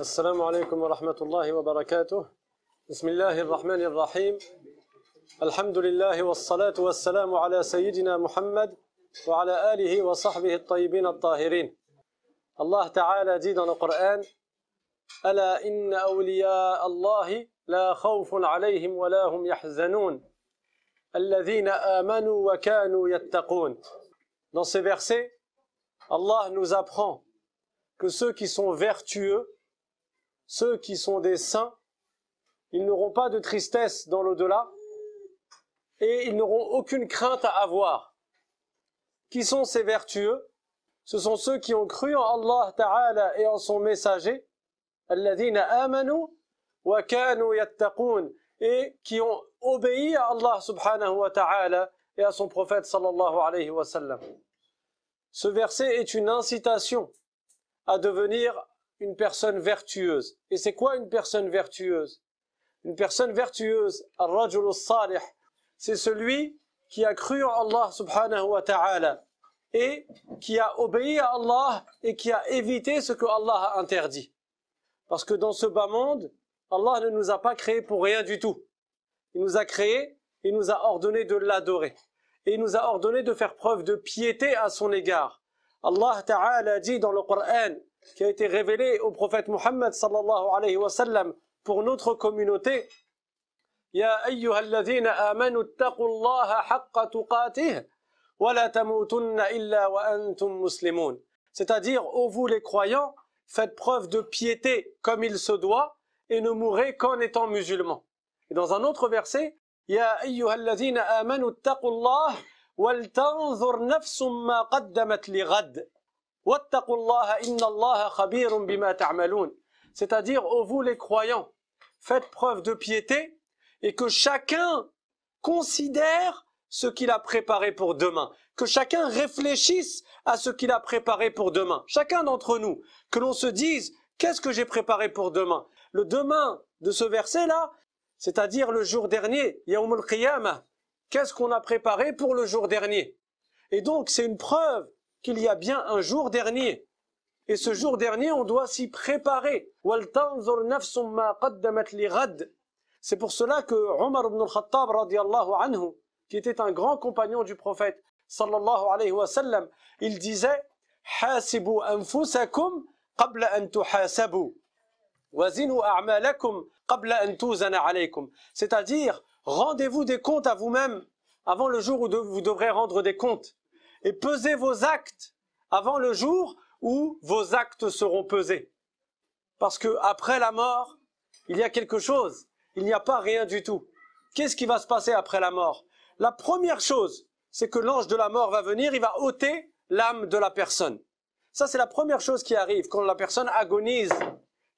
السلام عليكم ورحمة الله وبركاته بسم الله الرحمن الرحيم الحمد لله والصلاة والسلام على سيدنا محمد وعلى آله وصحبه الطيبين الطاهرين الله تعالى جيدنا القرآن ألا إن أولياء الله لا خوف عليهم ولا هم يحزنون الذين آمنوا وكانوا يتقون Dans ces versets, Allah nous apprend que ceux qui sont vertueux ceux qui sont des saints, ils n'auront pas de tristesse dans l'au-delà et ils n'auront aucune crainte à avoir. Qui sont ces vertueux Ce sont ceux qui ont cru en Allah Ta'ala et en son messager, et qui ont obéi à Allah Subhanahu wa Ta'ala et à son prophète sallallahu alayhi wa Ce verset est une incitation à devenir une personne vertueuse. Et c'est quoi une personne vertueuse Une personne vertueuse, al salih, c'est celui qui a cru en Allah subhanahu wa ta'ala et qui a obéi à Allah et qui a évité ce que Allah a interdit. Parce que dans ce bas monde, Allah ne nous a pas créés pour rien du tout. Il nous a créés, il nous a ordonné de l'adorer. Et il nous a ordonné de faire preuve de piété à son égard. Allah Ta'ala dit dans le Coran qui a été révélé au prophète Mohammed sallallahu alayhi wa sallam pour notre communauté. Ya piété comme amanu se haqqa tuqatih wa la tamutunna illa wa antum muslimun. C'est-à-dire, ô vous les croyants, faites preuve de piété comme il se doit et ne mourrez qu'en étant musulmans. Et dans un autre verset, Ya piété comme amanu se wa et nafsum ma qaddamat étant musulman. C'est-à-dire, ô vous les croyants, faites preuve de piété et que chacun considère ce qu'il a préparé pour demain, que chacun réfléchisse à ce qu'il a préparé pour demain, chacun d'entre nous, que l'on se dise qu'est-ce que j'ai préparé pour demain. Le demain de ce verset-là, c'est-à-dire le jour dernier, yawm al qu'est-ce qu'on a préparé pour le jour dernier Et donc c'est une preuve qu'il y a bien un jour dernier. Et ce jour dernier, on doit s'y préparer. C'est pour cela que Omar ibn al-Khattab, qui était un grand compagnon du prophète, sallallahu alayhi il disait c'est-à-dire rendez-vous des comptes à vous-même avant le jour où vous devrez rendre des comptes et pesez vos actes avant le jour où vos actes seront pesés. Parce que après la mort, il y a quelque chose. Il n'y a pas rien du tout. Qu'est-ce qui va se passer après la mort La première chose, c'est que l'ange de la mort va venir, il va ôter l'âme de la personne. Ça, c'est la première chose qui arrive quand la personne agonise.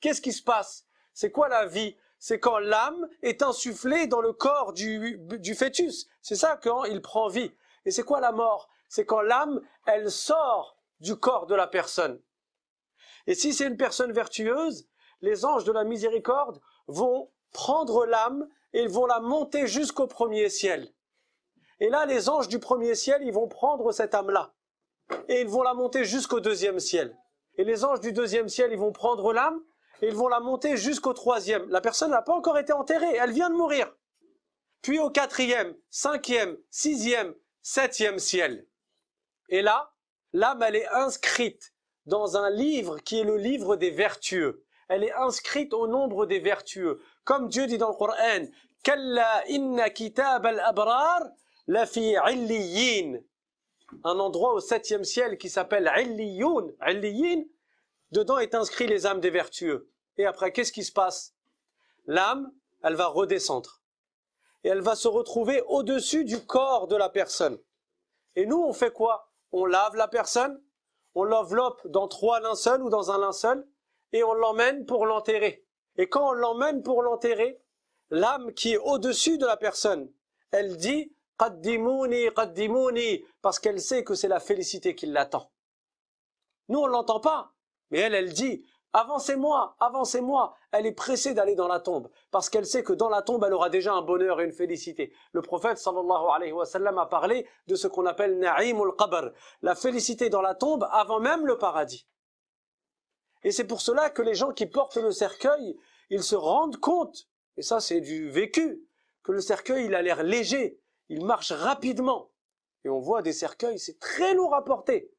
Qu'est-ce qui se passe C'est quoi la vie C'est quand l'âme est insufflée dans le corps du, du fœtus. C'est ça quand il prend vie. Et c'est quoi la mort c'est quand l'âme, elle sort du corps de la personne. Et si c'est une personne vertueuse, les anges de la miséricorde vont prendre l'âme et ils vont la monter jusqu'au premier ciel. Et là, les anges du premier ciel, ils vont prendre cette âme-là et ils vont la monter jusqu'au deuxième ciel. Et les anges du deuxième ciel, ils vont prendre l'âme et ils vont la monter jusqu'au troisième. La personne n'a pas encore été enterrée, elle vient de mourir. Puis au quatrième, cinquième, sixième, septième ciel. Et là, l'âme, elle est inscrite dans un livre qui est le livre des vertueux. Elle est inscrite au nombre des vertueux. Comme Dieu dit dans le Coran, Kalla inna kitab al-abrar la fi Un endroit au septième ciel qui s'appelle Illiyoun. Illiyin, dedans est inscrit les âmes des vertueux. Et après, qu'est-ce qui se passe L'âme, elle va redescendre. Et elle va se retrouver au-dessus du corps de la personne. Et nous, on fait quoi on lave la personne, on l'enveloppe dans trois linceuls ou dans un linceul, et on l'emmène pour l'enterrer. Et quand on l'emmène pour l'enterrer, l'âme qui est au-dessus de la personne, elle dit Qaddimouni, Qaddimouni, parce qu'elle sait que c'est la félicité qui l'attend. Nous, on l'entend pas, mais elle, elle dit Avancez-moi, avancez-moi. Elle est pressée d'aller dans la tombe parce qu'elle sait que dans la tombe, elle aura déjà un bonheur et une félicité. Le prophète sallallahu alayhi wa a parlé de ce qu'on appelle na'imul qabr, la félicité dans la tombe avant même le paradis. Et c'est pour cela que les gens qui portent le cercueil, ils se rendent compte, et ça c'est du vécu, que le cercueil il a l'air léger, il marche rapidement. Et on voit des cercueils, c'est très lourd à porter.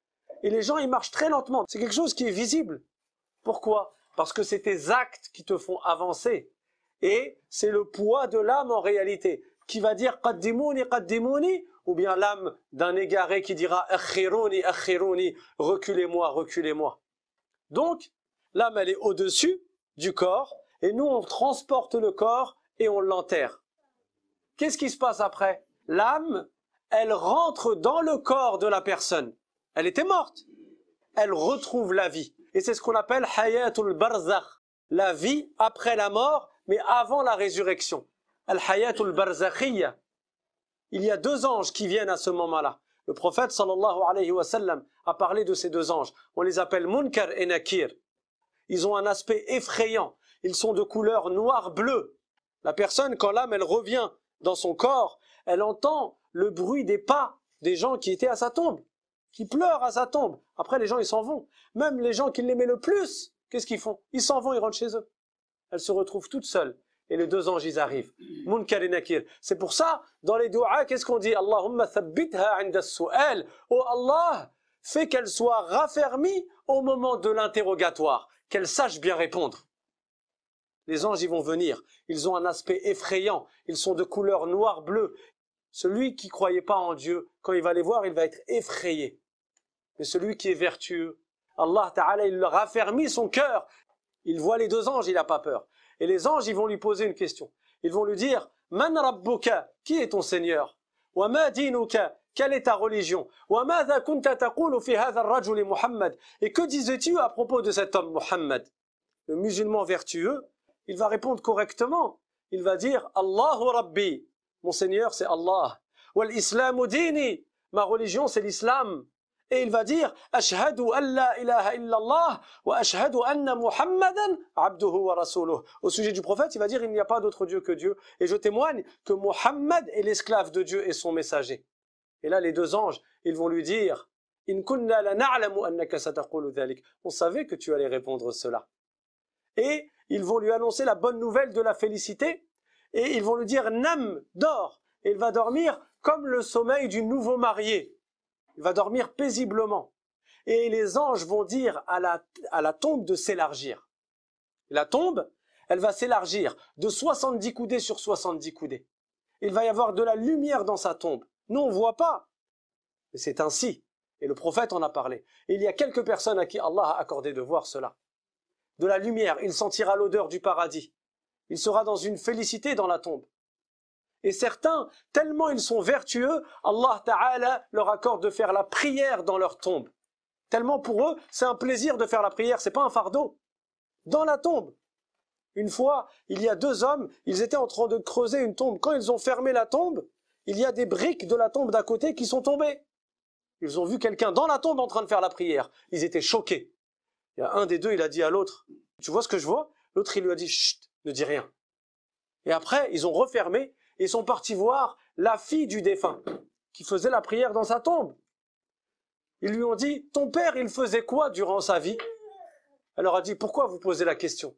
Et les gens ils marchent très lentement. C'est quelque chose qui est visible. Pourquoi Parce que c'est tes actes qui te font avancer. Et c'est le poids de l'âme en réalité qui va dire qaddimouni qaddimouni ou bien l'âme d'un égaré qui dira Akhirouni, reculez-moi reculez-moi. Donc l'âme elle est au-dessus du corps et nous on transporte le corps et on l'enterre. Qu'est-ce qui se passe après L'âme elle rentre dans le corps de la personne. Elle était morte. Elle retrouve la vie. Et c'est ce qu'on appelle hayatul barzakh, la vie après la mort, mais avant la résurrection. Al hayatul barzakhiyya. Il y a deux anges qui viennent à ce moment-là. Le prophète sallallahu alayhi wa sallam a parlé de ces deux anges. On les appelle Munkar et Nakir. Ils ont un aspect effrayant. Ils sont de couleur noir-bleu. La personne, quand l'âme, elle revient dans son corps, elle entend le bruit des pas des gens qui étaient à sa tombe, qui pleurent à sa tombe. Après, les gens, ils s'en vont. Même les gens qui l'aimaient le plus, qu'est-ce qu'ils font Ils s'en vont, ils rentrent chez eux. Elle se retrouvent toutes seule. Et les deux anges, ils arrivent. et Nakir. C'est pour ça, dans les doigts, qu'est-ce qu'on dit Allahumma thabbitha inda su'al. Oh Allah, fais qu'elle soit raffermie au moment de l'interrogatoire. Qu'elle sache bien répondre. Les anges ils vont venir. Ils ont un aspect effrayant. Ils sont de couleur noir-bleu. Celui qui croyait pas en Dieu, quand il va les voir, il va être effrayé. Mais celui qui est vertueux, Allah Ta'ala, il leur raffermit son cœur. Il voit les deux anges, il n'a pas peur. Et les anges, ils vont lui poser une question. Ils vont lui dire, Man Rabbuka, qui est ton Seigneur Wa ma dinuka, quelle est ta religion Wa madha kunta taqulu fi hadha rajuli Muhammad Et que disais-tu à propos de cet homme Muhammad Le musulman vertueux, il va répondre correctement. Il va dire, Allahu Rabbi, mon Seigneur c'est Allah. Wal Islamu dini, ma religion c'est l'islam et il va dire Ashhadu alla ilaha illallah wa ashhadu anna Muhammadan abduhu wa Au sujet du prophète, il va dire il n'y a pas d'autre Dieu que Dieu et je témoigne que Muhammad est l'esclave de Dieu et son messager. Et là les deux anges, ils vont lui dire In kunna la na'lamu On savait que tu allais répondre cela. Et ils vont lui annoncer la bonne nouvelle de la félicité et ils vont lui dire Nam, dors. Et il va dormir comme le sommeil du nouveau marié il va dormir paisiblement. Et les anges vont dire à la, à la tombe de s'élargir. La tombe, elle va s'élargir de 70 coudées sur 70 coudées. Il va y avoir de la lumière dans sa tombe. Nous, on ne voit pas. Mais c'est ainsi. Et le prophète en a parlé. il y a quelques personnes à qui Allah a accordé de voir cela. De la lumière, il sentira l'odeur du paradis. Il sera dans une félicité dans la tombe. Et certains, tellement ils sont vertueux, Allah Ta'ala leur accorde de faire la prière dans leur tombe. Tellement pour eux, c'est un plaisir de faire la prière, c'est pas un fardeau. Dans la tombe. Une fois, il y a deux hommes, ils étaient en train de creuser une tombe. Quand ils ont fermé la tombe, il y a des briques de la tombe d'à côté qui sont tombées. Ils ont vu quelqu'un dans la tombe en train de faire la prière. Ils étaient choqués. Il un des deux, il a dit à l'autre, tu vois ce que je vois L'autre, il lui a dit, chut, ne dis rien. Et après, ils ont refermé ils sont partis voir la fille du défunt, qui faisait la prière dans sa tombe. Ils lui ont dit, ton père, il faisait quoi durant sa vie Elle leur a dit, pourquoi vous posez la question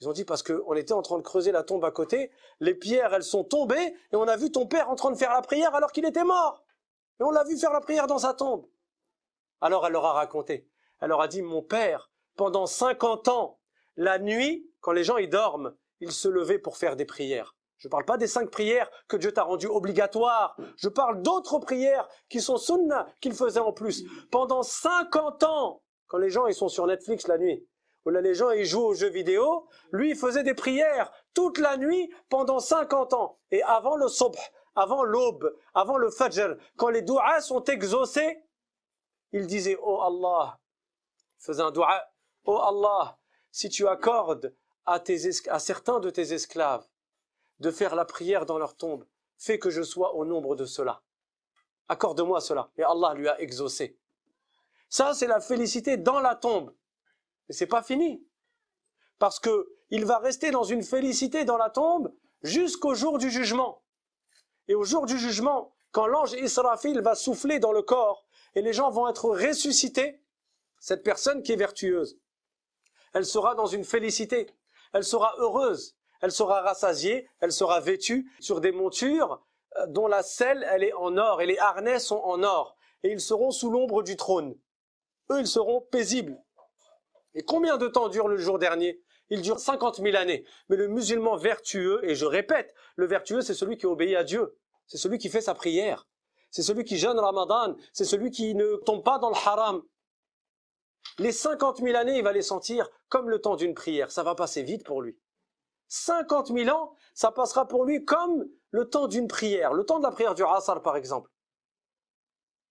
Ils ont dit, parce qu'on était en train de creuser la tombe à côté, les pierres, elles sont tombées, et on a vu ton père en train de faire la prière alors qu'il était mort. Et on l'a vu faire la prière dans sa tombe. Alors elle leur a raconté. Elle leur a dit, mon père, pendant 50 ans, la nuit, quand les gens y dorment, il se levait pour faire des prières. Je ne parle pas des cinq prières que Dieu t'a rendues obligatoires. Je parle d'autres prières qui sont sunnah, qu'il faisait en plus. Pendant 50 ans, quand les gens ils sont sur Netflix la nuit, ou là les gens ils jouent aux jeux vidéo, lui faisait des prières toute la nuit pendant 50 ans. Et avant le sobh, avant l'aube, avant le fajr, quand les douas sont exaucés, il disait « Oh Allah », il un doua « Oh Allah, si tu accordes à certains de tes esclaves de faire la prière dans leur tombe. Fais que je sois au nombre de ceux-là. Accorde-moi cela. Et Allah lui a exaucé. Ça, c'est la félicité dans la tombe. Mais c'est pas fini. Parce que il va rester dans une félicité dans la tombe jusqu'au jour du jugement. Et au jour du jugement, quand l'ange Israfil va souffler dans le corps et les gens vont être ressuscités, cette personne qui est vertueuse, elle sera dans une félicité, elle sera heureuse, elle sera rassasiée, elle sera vêtue sur des montures euh, dont la selle, elle est en or et les harnais sont en or. Et ils seront sous l'ombre du trône. Eux, ils seront paisibles. Et combien de temps dure le jour dernier Il dure 50 000 années. Mais le musulman vertueux, et je répète, le vertueux, c'est celui qui obéit à Dieu. C'est celui qui fait sa prière. C'est celui qui jeûne Ramadan. C'est celui qui ne tombe pas dans le haram. Les 50 000 années, il va les sentir comme le temps d'une prière. Ça va passer vite pour lui. 50 000 ans, ça passera pour lui comme le temps d'une prière, le temps de la prière du Asr par exemple.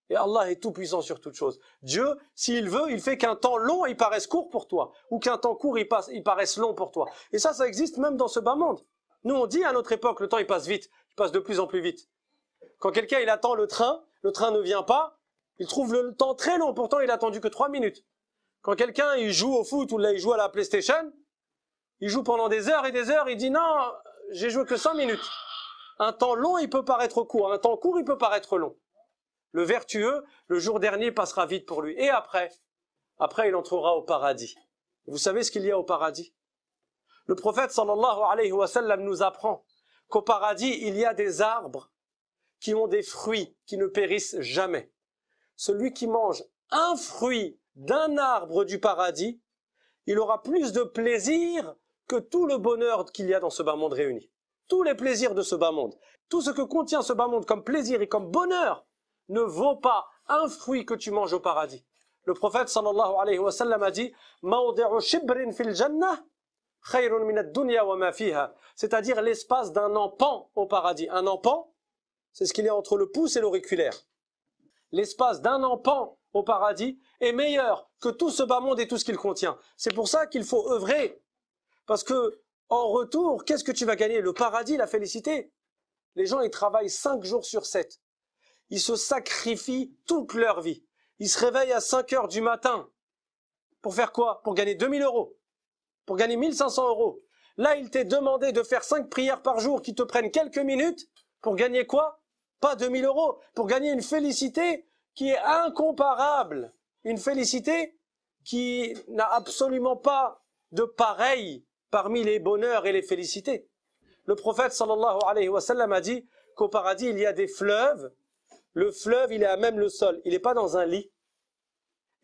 Et Allah est tout puissant sur toute chose. Dieu, s'il veut, il fait qu'un temps long, il paraisse court pour toi, ou qu'un temps court, il, passe, il paraisse long pour toi. Et ça, ça existe même dans ce bas monde. Nous, on dit à notre époque, le temps, il passe vite, il passe de plus en plus vite. Quand quelqu'un, il attend le train, le train ne vient pas, il trouve le temps très long, pourtant il a attendu que 3 minutes. Quand quelqu'un, il joue au foot ou là, il joue à la PlayStation, il joue pendant des heures et des heures, il dit non, j'ai joué que cinq minutes. Un temps long, il peut paraître court. Un temps court, il peut paraître long. Le vertueux, le jour dernier passera vite pour lui. Et après, après, il entrera au paradis. Vous savez ce qu'il y a au paradis Le prophète sallallahu alayhi wa sallam nous apprend qu'au paradis, il y a des arbres qui ont des fruits qui ne périssent jamais. Celui qui mange un fruit d'un arbre du paradis, il aura plus de plaisir que tout le bonheur qu'il y a dans ce bas monde réuni, tous les plaisirs de ce bas monde, tout ce que contient ce bas monde comme plaisir et comme bonheur, ne vaut pas un fruit que tu manges au paradis. Le prophète sallallahu alayhi wa sallam a dit C'est-à-dire l'espace d'un empan au paradis. Un empan, c'est ce qu'il y a entre le pouce et l'auriculaire. L'espace d'un empan au paradis est meilleur que tout ce bas monde et tout ce qu'il contient. C'est pour ça qu'il faut œuvrer parce que, en retour, qu'est-ce que tu vas gagner Le paradis, la félicité. Les gens, ils travaillent 5 jours sur 7. Ils se sacrifient toute leur vie. Ils se réveillent à 5 heures du matin. Pour faire quoi Pour gagner 2000 euros. Pour gagner 1500 euros. Là, il t'est demandé de faire 5 prières par jour qui te prennent quelques minutes. Pour gagner quoi Pas 2000 euros. Pour gagner une félicité qui est incomparable. Une félicité qui n'a absolument pas de pareil parmi les bonheurs et les félicités. Le prophète sallallahu alayhi wa sallam a dit qu'au paradis il y a des fleuves, le fleuve il est à même le sol, il n'est pas dans un lit,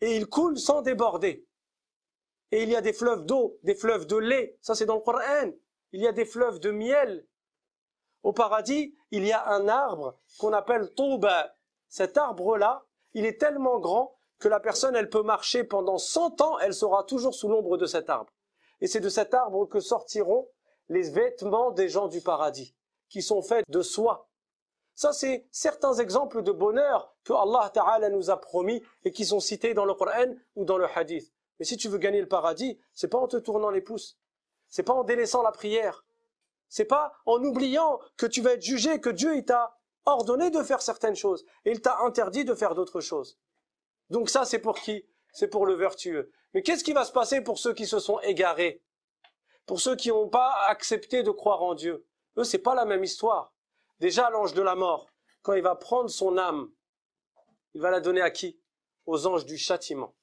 et il coule sans déborder. Et il y a des fleuves d'eau, des fleuves de lait, ça c'est dans le Coran, il y a des fleuves de miel. Au paradis, il y a un arbre qu'on appelle Touba. Cet arbre-là, il est tellement grand que la personne, elle peut marcher pendant 100 ans, elle sera toujours sous l'ombre de cet arbre. Et c'est de cet arbre que sortiront les vêtements des gens du paradis, qui sont faits de soie. Ça, c'est certains exemples de bonheur que Allah Ta'ala nous a promis et qui sont cités dans le Coran ou dans le Hadith. Mais si tu veux gagner le paradis, c'est pas en te tournant les pouces. C'est pas en délaissant la prière. C'est pas en oubliant que tu vas être jugé, que Dieu il t'a ordonné de faire certaines choses et il t'a interdit de faire d'autres choses. Donc ça, c'est pour qui C'est pour le vertueux. Mais qu'est-ce qui va se passer pour ceux qui se sont égarés Pour ceux qui n'ont pas accepté de croire en Dieu Eux, n'est pas la même histoire. Déjà, l'ange de la mort, quand il va prendre son âme, il va la donner à qui Aux anges du châtiment.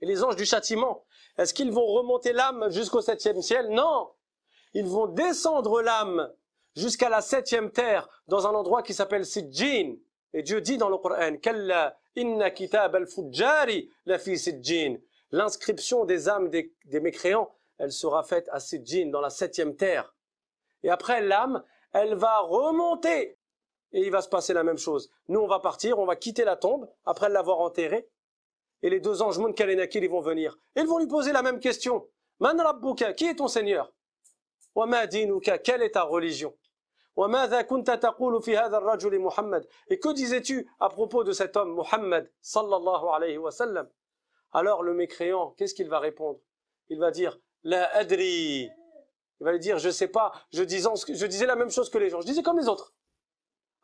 Et les anges du châtiment, est-ce qu'ils vont remonter l'âme jusqu'au septième ciel Non Ils vont descendre l'âme jusqu'à la septième terre, dans un endroit qui s'appelle Sidjin. Et Dieu dit dans le Coran, « Kalla inna kitab al-fujjari la fille Sidjin » L'inscription des âmes des, mécréants, elle sera faite à Sidjin, dans la septième terre. Et après, l'âme, elle va remonter. Et il va se passer la même chose. Nous, on va partir, on va quitter la tombe, après l'avoir enterrée. Et les deux anges Munkalenakil, ils vont venir. Ils vont lui poser la même question. Man Rabbuka, qui est ton Seigneur quelle est ta religion Muhammad ?»« Et que disais-tu à propos de cet homme, Muhammad, sallallahu alayhi wa sallam alors le mécréant, qu'est-ce qu'il va répondre Il va dire La adri. Il va lui dire Je sais pas, je disais, la même chose que les gens, je disais comme les autres.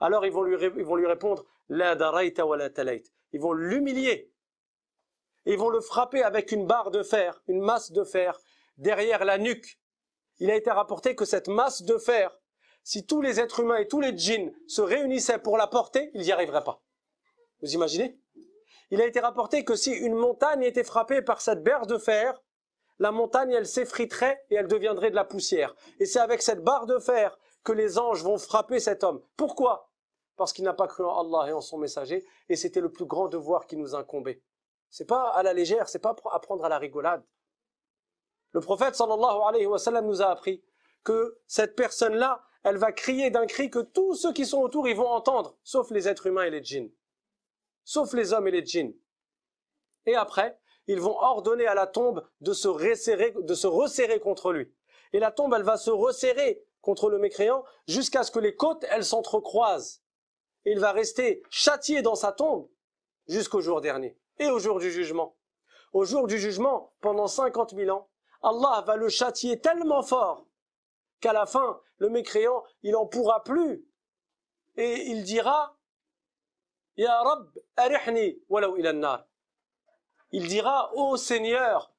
Alors ils vont lui, vont lui répondre La daraita wa la talait. Ils vont l'humilier. Ils vont le frapper avec une barre de fer, une masse de fer, derrière la nuque. Il a été rapporté que cette masse de fer, si tous les êtres humains et tous les djinns se réunissaient pour la porter, ils n'y arriveraient pas. Vous imaginez il a été rapporté que si une montagne était frappée par cette barre de fer, la montagne, elle s'effriterait et elle deviendrait de la poussière. Et c'est avec cette barre de fer que les anges vont frapper cet homme. Pourquoi Parce qu'il n'a pas cru en Allah et en son messager, et c'était le plus grand devoir qui nous incombait. C'est pas à la légère, c'est pas à prendre à la rigolade. Le prophète sallallahu alayhi wa nous a appris que cette personne-là, elle va crier d'un cri que tous ceux qui sont autour, ils vont entendre, sauf les êtres humains et les djinns sauf les hommes et les djinns. Et après, ils vont ordonner à la tombe de se, resserrer, contre lui. Et la tombe, elle va se resserrer contre le mécréant jusqu'à ce que les côtes, elles s'entrecroisent. Et il va rester châtié dans sa tombe jusqu'au jour dernier et au jour du jugement. Au jour du jugement, pendant 50 000 ans, Allah va le châtier tellement fort qu'à la fin, le mécréant, il n'en pourra plus. Et il dira, il dira, ô Seigneur,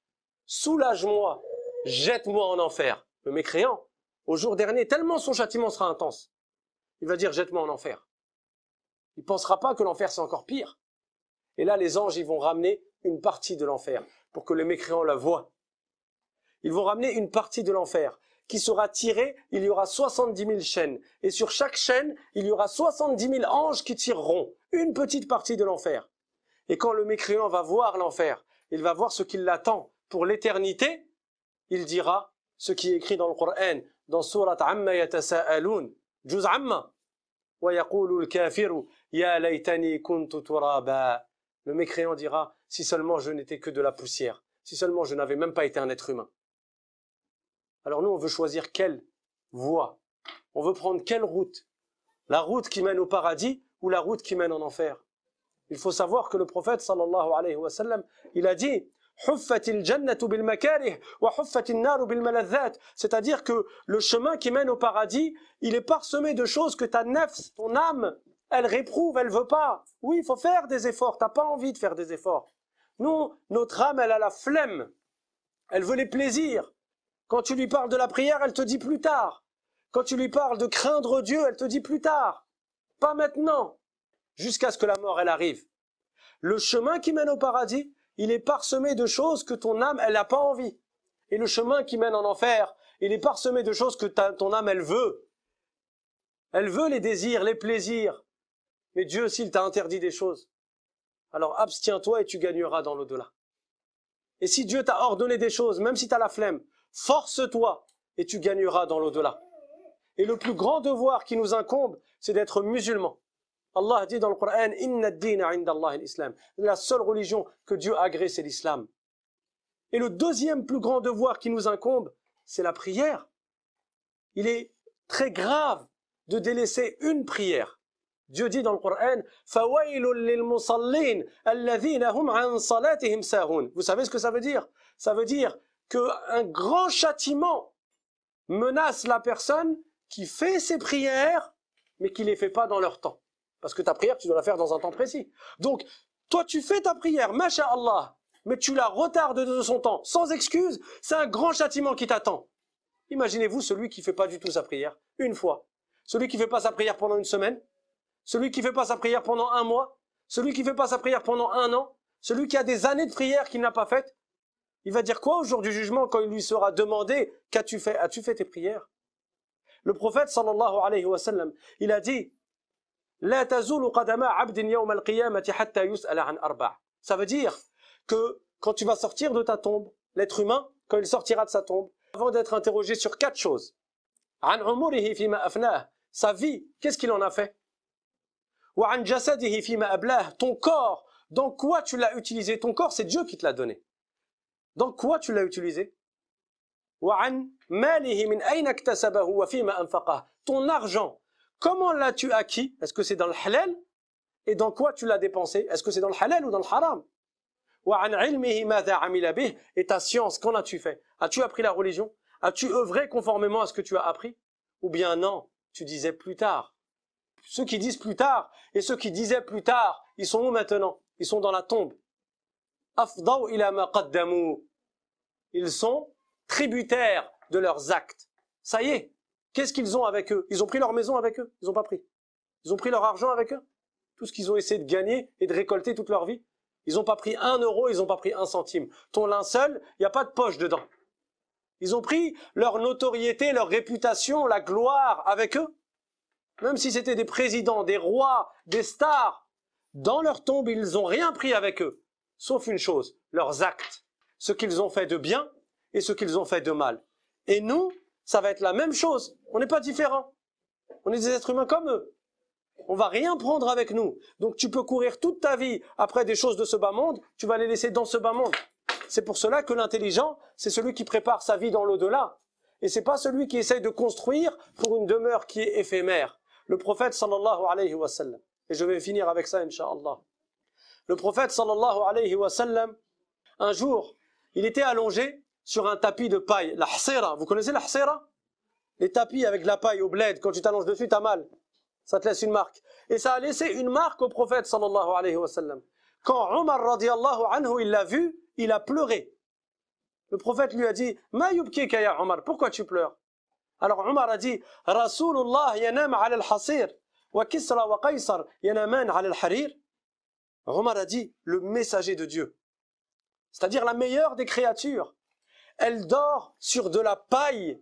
soulage-moi, jette-moi en enfer. Le mécréant, au jour dernier, tellement son châtiment sera intense, il va dire, jette-moi en enfer. Il ne pensera pas que l'enfer, c'est encore pire. Et là, les anges, ils vont ramener une partie de l'enfer pour que le mécréant la voie. Ils vont ramener une partie de l'enfer qui sera tirée. Il y aura 70 000 chaînes. Et sur chaque chaîne, il y aura 70 000 anges qui tireront une petite partie de l'enfer. Et quand le mécréant va voir l'enfer, il va voir ce qui l'attend pour l'éternité, il dira ce qui est écrit dans le Coran, dans Surat Amma yatasa'alun, Juz Amma, le mécréant dira si seulement je n'étais que de la poussière si seulement je n'avais même pas été un être humain alors nous on veut choisir quelle voie on veut prendre quelle route la route qui mène au paradis ou la route qui mène en enfer. Il faut savoir que le prophète sallallahu alayhi wa sallam, il a dit c'est-à-dire que le chemin qui mène au paradis, il est parsemé de choses que ta nef, ton âme, elle réprouve, elle veut pas. Oui, il faut faire des efforts, t'as pas envie de faire des efforts. Nous, notre âme, elle a la flemme. Elle veut les plaisirs. Quand tu lui parles de la prière, elle te dit plus tard. Quand tu lui parles de craindre Dieu, elle te dit plus tard. Pas maintenant, jusqu'à ce que la mort, elle arrive. Le chemin qui mène au paradis, il est parsemé de choses que ton âme, elle n'a pas envie. Et le chemin qui mène en enfer, il est parsemé de choses que ton âme, elle veut. Elle veut les désirs, les plaisirs. Mais Dieu s'il t'a interdit des choses. Alors abstiens-toi et tu gagneras dans l'au-delà. Et si Dieu t'a ordonné des choses, même si tu as la flemme, force-toi et tu gagneras dans l'au-delà. Et le plus grand devoir qui nous incombe, c'est d'être musulman. Allah dit dans le Coran Inna dina inda » La seule religion que Dieu agrée, c'est l'islam. Et le deuxième plus grand devoir qui nous incombe, c'est la prière. Il est très grave de délaisser une prière. Dieu dit dans le Coran hum Vous savez ce que ça veut dire Ça veut dire qu'un grand châtiment menace la personne qui fait ses prières mais qui les fait pas dans leur temps. Parce que ta prière, tu dois la faire dans un temps précis. Donc, toi, tu fais ta prière, Allah, mais tu la retardes de son temps, sans excuse, c'est un grand châtiment qui t'attend. Imaginez-vous celui qui ne fait pas du tout sa prière, une fois. Celui qui fait pas sa prière pendant une semaine. Celui qui fait pas sa prière pendant un mois. Celui qui fait pas sa prière pendant un an. Celui qui a des années de prière qu'il n'a pas faites. Il va dire quoi au jour du jugement quand il lui sera demandé Qu'as-tu fait As-tu fait tes prières le prophète sallallahu alayhi wa sallam, il a dit La qadama abdin yawm al hatta an arba'. Ça veut dire que quand tu vas sortir de ta tombe, l'être humain, quand il sortira de sa tombe, avant d'être interrogé sur quatre choses. An umurihi sa vie, qu'est-ce qu'il en a fait Wa an jasadihi fima ton corps, dans quoi tu l'as utilisé Ton corps, c'est Dieu qui te l'a donné. Dans quoi tu l'as utilisé ton argent, comment l'as-tu acquis Est-ce que c'est dans le halal Et dans quoi tu l'as dépensé Est-ce que c'est dans le halal ou dans le haram et ta science, qu'en as-tu fait As-tu appris la religion As-tu œuvré conformément à ce que tu as appris Ou bien non, tu disais plus tard. Ceux qui disent plus tard et ceux qui disaient plus tard, ils sont où maintenant Ils sont dans la tombe. Ils sont tributaires de leurs actes. Ça y est, qu'est-ce qu'ils ont avec eux Ils ont pris leur maison avec eux Ils n'ont pas pris. Ils ont pris leur argent avec eux Tout ce qu'ils ont essayé de gagner et de récolter toute leur vie Ils n'ont pas pris un euro, ils n'ont pas pris un centime. Ton linceul, il n'y a pas de poche dedans. Ils ont pris leur notoriété, leur réputation, la gloire avec eux. Même si c'était des présidents, des rois, des stars, dans leur tombe, ils n'ont rien pris avec eux. Sauf une chose, leurs actes. Ce qu'ils ont fait de bien, et ce qu'ils ont fait de mal. Et nous, ça va être la même chose. On n'est pas différents. On est des êtres humains comme eux. On va rien prendre avec nous. Donc tu peux courir toute ta vie après des choses de ce bas monde, tu vas les laisser dans ce bas monde. C'est pour cela que l'intelligent, c'est celui qui prépare sa vie dans l'au-delà. Et c'est pas celui qui essaye de construire pour une demeure qui est éphémère. Le prophète sallallahu alayhi wa sallam, et je vais finir avec ça inshallah. Le prophète sallallahu alayhi wa sallam, un jour, il était allongé sur un tapis de paille, la hsira. Vous connaissez la hsira Les tapis avec la paille au bled, quand tu t'allonges dessus, t'as mal. Ça te laisse une marque. Et ça a laissé une marque au prophète sallallahu alayhi wa sallam. Quand Omar radiallahu anhu, il l'a vu, il a pleuré. Le prophète lui a dit, Ma yubkika ya Omar, pourquoi tu pleures Alors Omar a dit, Rasulullah yanam al-hasir, wa kisra wa qaysar yanaman al-harir. Omar a dit, le messager de Dieu. C'est-à-dire la meilleure des créatures elle dort sur de la paille,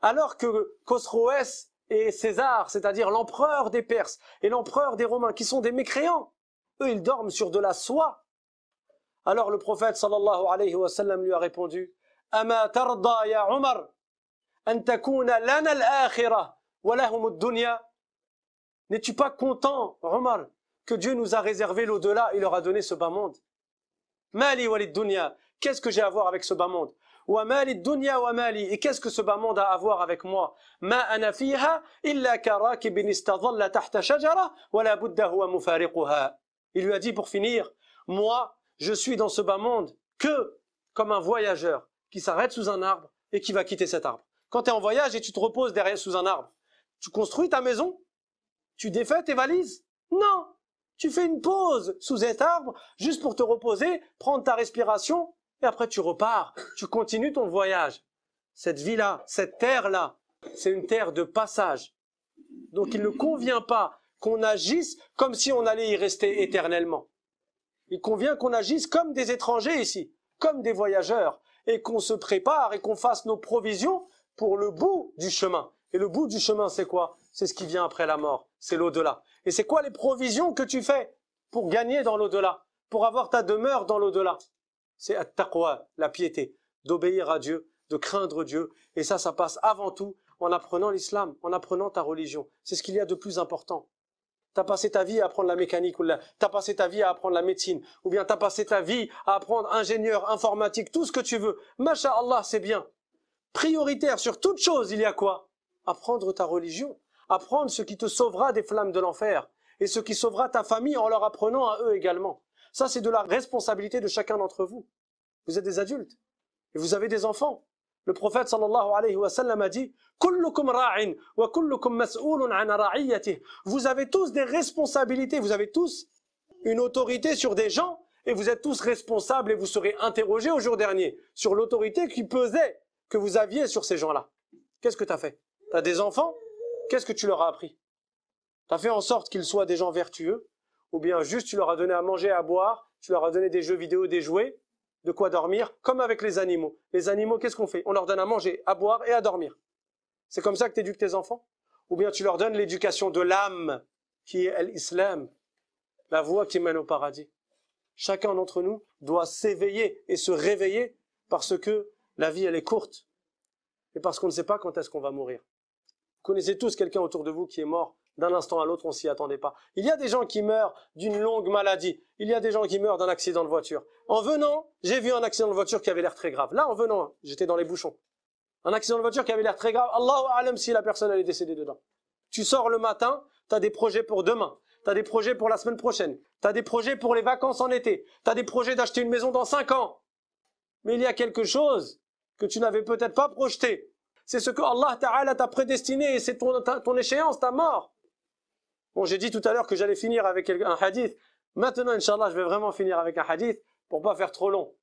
alors que Cosroès et César, c'est-à-dire l'empereur des Perses et l'empereur des Romains, qui sont des mécréants, eux, ils dorment sur de la soie. Alors le prophète sallallahu alayhi wa sallam lui a répondu, tarda N'es-tu pas content, Omar, que Dieu nous a réservé l'au-delà et leur a donné ce bas monde Mali dunya, qu'est-ce que j'ai à voir avec ce bas monde et qu'est-ce que ce bas monde a à voir avec moi Il lui a dit pour finir, moi, je suis dans ce bas monde que comme un voyageur qui s'arrête sous un arbre et qui va quitter cet arbre. Quand tu es en voyage et tu te reposes derrière sous un arbre, tu construis ta maison Tu défais tes valises Non Tu fais une pause sous cet arbre juste pour te reposer, prendre ta respiration et après, tu repars, tu continues ton voyage. Cette vie-là, cette terre-là, c'est une terre de passage. Donc il ne convient pas qu'on agisse comme si on allait y rester éternellement. Il convient qu'on agisse comme des étrangers ici, comme des voyageurs, et qu'on se prépare et qu'on fasse nos provisions pour le bout du chemin. Et le bout du chemin, c'est quoi C'est ce qui vient après la mort, c'est l'au-delà. Et c'est quoi les provisions que tu fais pour gagner dans l'au-delà, pour avoir ta demeure dans l'au-delà c'est ta taqwa la piété, d'obéir à Dieu, de craindre Dieu. Et ça, ça passe avant tout en apprenant l'islam, en apprenant ta religion. C'est ce qu'il y a de plus important. T'as passé ta vie à apprendre la mécanique, ou as passé ta vie à apprendre la médecine, ou bien t'as passé ta vie à apprendre ingénieur, informatique, tout ce que tu veux. Masha'Allah, c'est bien. Prioritaire sur toute chose, il y a quoi Apprendre ta religion, apprendre ce qui te sauvera des flammes de l'enfer, et ce qui sauvera ta famille en leur apprenant à eux également. Ça, c'est de la responsabilité de chacun d'entre vous. Vous êtes des adultes et vous avez des enfants. Le prophète sallallahu alayhi wa sallam a dit Vous avez tous des responsabilités, vous avez tous une autorité sur des gens et vous êtes tous responsables et vous serez interrogés au jour dernier sur l'autorité qui pesait que vous aviez sur ces gens-là. Qu'est-ce que tu as fait Tu as des enfants Qu'est-ce que tu leur as appris Tu as fait en sorte qu'ils soient des gens vertueux ou bien juste tu leur as donné à manger, à boire, tu leur as donné des jeux vidéo, des jouets, de quoi dormir, comme avec les animaux. Les animaux, qu'est-ce qu'on fait On leur donne à manger, à boire et à dormir. C'est comme ça que tu éduques tes enfants Ou bien tu leur donnes l'éducation de l'âme, qui est l'islam, la voie qui mène au paradis. Chacun d'entre nous doit s'éveiller et se réveiller parce que la vie, elle est courte et parce qu'on ne sait pas quand est-ce qu'on va mourir. Vous connaissez tous quelqu'un autour de vous qui est mort d'un instant à l'autre, on s'y attendait pas. Il y a des gens qui meurent d'une longue maladie. Il y a des gens qui meurent d'un accident de voiture. En venant, j'ai vu un accident de voiture qui avait l'air très grave. Là, en venant, j'étais dans les bouchons. Un accident de voiture qui avait l'air très grave. Allahu alam si la personne elle est décédée dedans. Tu sors le matin, tu as des projets pour demain. Tu as des projets pour la semaine prochaine. Tu as des projets pour les vacances en été. Tu as des projets d'acheter une maison dans 5 ans. Mais il y a quelque chose que tu n'avais peut-être pas projeté. C'est ce que Allah Ta'ala t'a prédestiné et c'est ton, ton échéance, ta mort. Bon, j'ai dit tout à l'heure que j'allais finir avec un hadith. Maintenant, Inch'Allah, je vais vraiment finir avec un hadith pour pas faire trop long.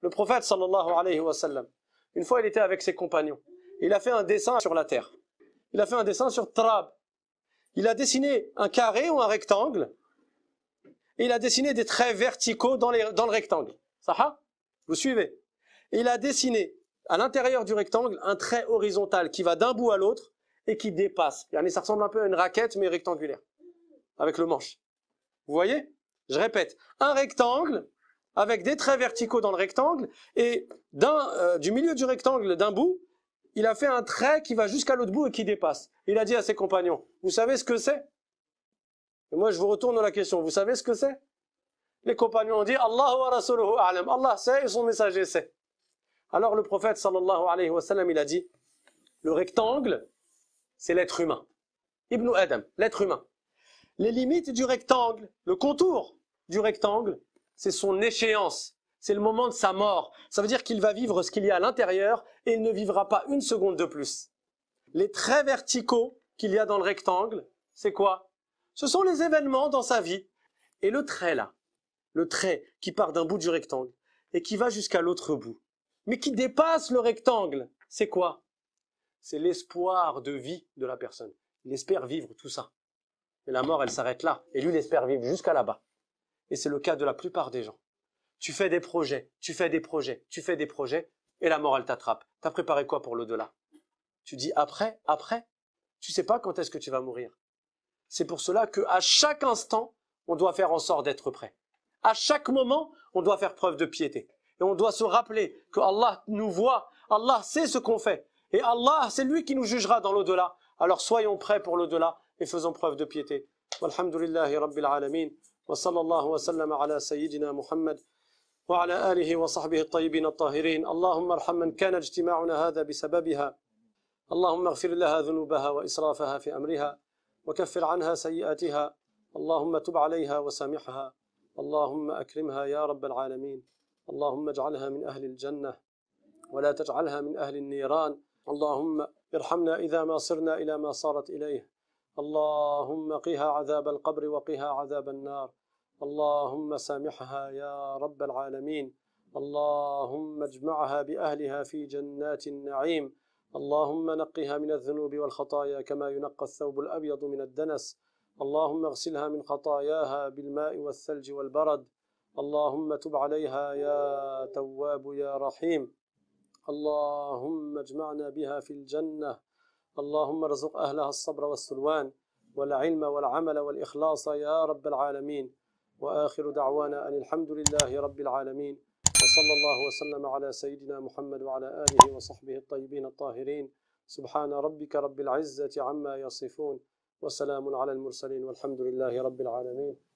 Le prophète, sallallahu alayhi wa sallam, une fois, il était avec ses compagnons. Il a fait un dessin sur la terre. Il a fait un dessin sur Trab. Il a dessiné un carré ou un rectangle. Et il a dessiné des traits verticaux dans, le rectangle. Saha Vous suivez Il a dessiné à l'intérieur du rectangle un trait horizontal qui va d'un bout à l'autre et qui dépasse. Ça ressemble un peu à une raquette, mais rectangulaire avec le manche. Vous voyez Je répète, un rectangle avec des traits verticaux dans le rectangle, et euh, du milieu du rectangle, d'un bout, il a fait un trait qui va jusqu'à l'autre bout et qui dépasse. Il a dit à ses compagnons, vous savez ce que c'est Et moi je vous retourne la question, vous savez ce que c'est Les compagnons ont dit, Allah sait et son messager sait. Alors le prophète sallallahu alayhi wa il a dit, le rectangle, c'est l'être humain. Ibn Adam, l'être humain les limites du rectangle, le contour du rectangle, c'est son échéance, c'est le moment de sa mort. Ça veut dire qu'il va vivre ce qu'il y a à l'intérieur et il ne vivra pas une seconde de plus. Les traits verticaux qu'il y a dans le rectangle, c'est quoi Ce sont les événements dans sa vie. Et le trait là, le trait qui part d'un bout du rectangle et qui va jusqu'à l'autre bout, mais qui dépasse le rectangle, c'est quoi C'est l'espoir de vie de la personne. Il espère vivre tout ça. Et la mort, elle s'arrête là. Et lui, il espère vivre jusqu'à là-bas. Et c'est le cas de la plupart des gens. Tu fais des projets, tu fais des projets, tu fais des projets, et la mort, elle t'attrape. T'as préparé quoi pour l'au-delà Tu dis après, après Tu sais pas quand est-ce que tu vas mourir. C'est pour cela qu'à chaque instant, on doit faire en sorte d'être prêt. À chaque moment, on doit faire preuve de piété. Et on doit se rappeler que Allah nous voit, Allah sait ce qu'on fait. Et Allah, c'est lui qui nous jugera dans l'au-delà. Alors soyons prêts pour l'au-delà, et faisons preuve de piété. Walhamdulillahi Rabbil Alameen. Wa sallallahu wa sallam ala Sayyidina Muhammad. وعلى آله وصحبه الطيبين الطاهرين اللهم ارحم من كان اجتماعنا هذا بسببها اللهم اغفر لها ذنوبها وإسرافها في أمرها وكفر عنها سيئاتها اللهم تب عليها وسامحها اللهم أكرمها يا رب العالمين اللهم اجعلها من أهل الجنة ولا تجعلها من أهل النيران اللهم ارحمنا إذا ما صرنا إلى ما صارت إليه اللهم قها عذاب القبر وقها عذاب النار اللهم سامحها يا رب العالمين اللهم اجمعها بأهلها في جنات النعيم اللهم نقها من الذنوب والخطايا كما ينقى الثوب الأبيض من الدنس اللهم اغسلها من خطاياها بالماء والثلج والبرد اللهم تب عليها يا تواب يا رحيم اللهم اجمعنا بها في الجنة اللهم ارزق أهلها الصبر والسلوان والعلم والعمل والإخلاص يا رب العالمين وآخر دعوانا أن الحمد لله رب العالمين وصلى الله وسلم على سيدنا محمد وعلى آله وصحبه الطيبين الطاهرين سبحان ربك رب العزة عما يصفون وسلام على المرسلين والحمد لله رب العالمين